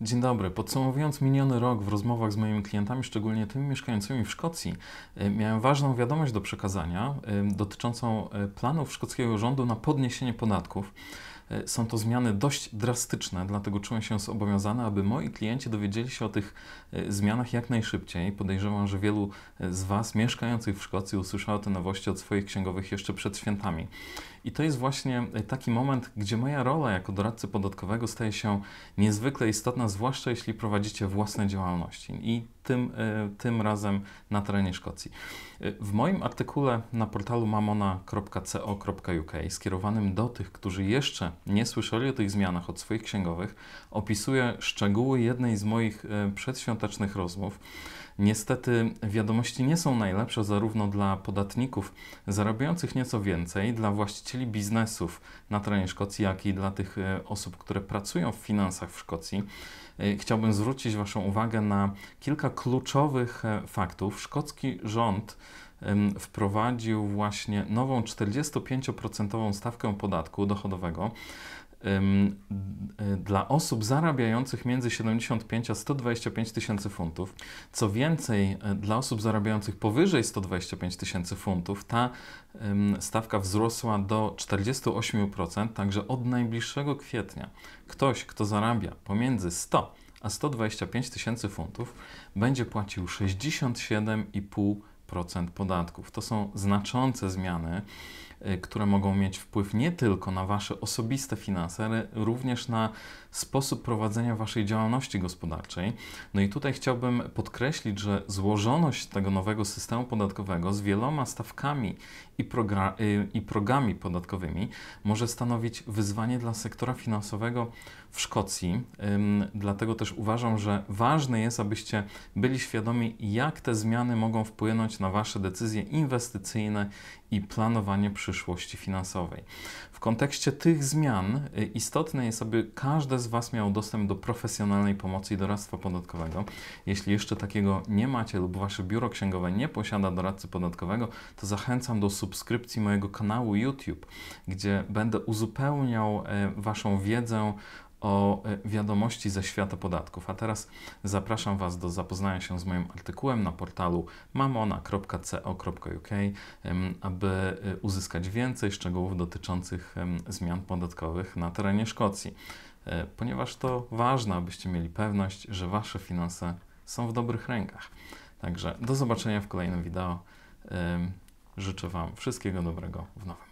Dzień dobry. Podsumowując miniony rok w rozmowach z moimi klientami, szczególnie tymi mieszkającymi w Szkocji, e, miałem ważną wiadomość do przekazania e, dotyczącą e, planów szkockiego rządu na podniesienie podatków. Są to zmiany dość drastyczne, dlatego czułem się zobowiązany, aby moi klienci dowiedzieli się o tych zmianach jak najszybciej. Podejrzewam, że wielu z Was mieszkających w Szkocji usłyszało te nowości od swoich księgowych jeszcze przed świętami. I to jest właśnie y, taki moment, gdzie moja rola jako doradcy podatkowego staje się niezwykle istotna, zwłaszcza jeśli prowadzicie własne działalności. I tym, y, tym razem na terenie Szkocji. Y, w moim artykule na portalu mamona.co.uk skierowanym do tych, którzy jeszcze nie słyszeli o tych zmianach od swoich księgowych, opisuję szczegóły jednej z moich przedświątecznych rozmów Niestety wiadomości nie są najlepsze zarówno dla podatników zarabiających nieco więcej, dla właścicieli biznesów na terenie Szkocji, jak i dla tych e, osób, które pracują w finansach w Szkocji. E, chciałbym zwrócić Waszą uwagę na kilka kluczowych e, faktów. Szkocki rząd wprowadził właśnie nową 45% stawkę podatku dochodowego. Y, dla osób zarabiających między 75 a 125 tysięcy funtów. Co więcej, y, dla osób zarabiających powyżej 125 tysięcy funtów ta stawka wzrosła do 48%, także od najbliższego kwietnia ktoś, kto zarabia pomiędzy 100 a 125 tysięcy funtów, będzie płacił 67,5% podatków. To są znaczące zmiany. E, które mogą mieć wpływ nie tylko na Wasze osobiste finanse, ale również na sposób prowadzenia Waszej działalności gospodarczej. No i tutaj chciałbym podkreślić, że złożoność tego nowego systemu podatkowego z wieloma stawkami i, progra- y, i progami podatkowymi może stanowić wyzwanie dla sektora finansowego w Szkocji. Dlatego też uważam, że ważne jest, abyście byli świadomi, jak te zmiany mogą wpłynąć na Wasze decyzje inwestycyjne i planowanie przyszłości przyszłości finansowej. W kontekście tych zmian y, istotne jest, aby każde z Was miało dostęp do profesjonalnej pomocy i doradztwa podatkowego. Jeśli jeszcze takiego nie macie lub Wasze biuro księgowe nie posiada doradcy podatkowego, to zachęcam do subskrypcji mojego kanału YouTube, gdzie będę uzupełniał y, Waszą wiedzę o e, wiadomości ze świata podatków. A teraz zapraszam Was do zapoznania się z moim artykułem na portalu mamona.co.uk, aby e, uzyskać więcej szczegółów dotyczących zmian podatkowych na terenie Szkocji, e, ponieważ to ważne, abyście mieli pewność, że Wasze finanse są w dobrych rękach. Także do zobaczenia w kolejnym wideo. Życzę Wam wszystkiego dobrego w nowym.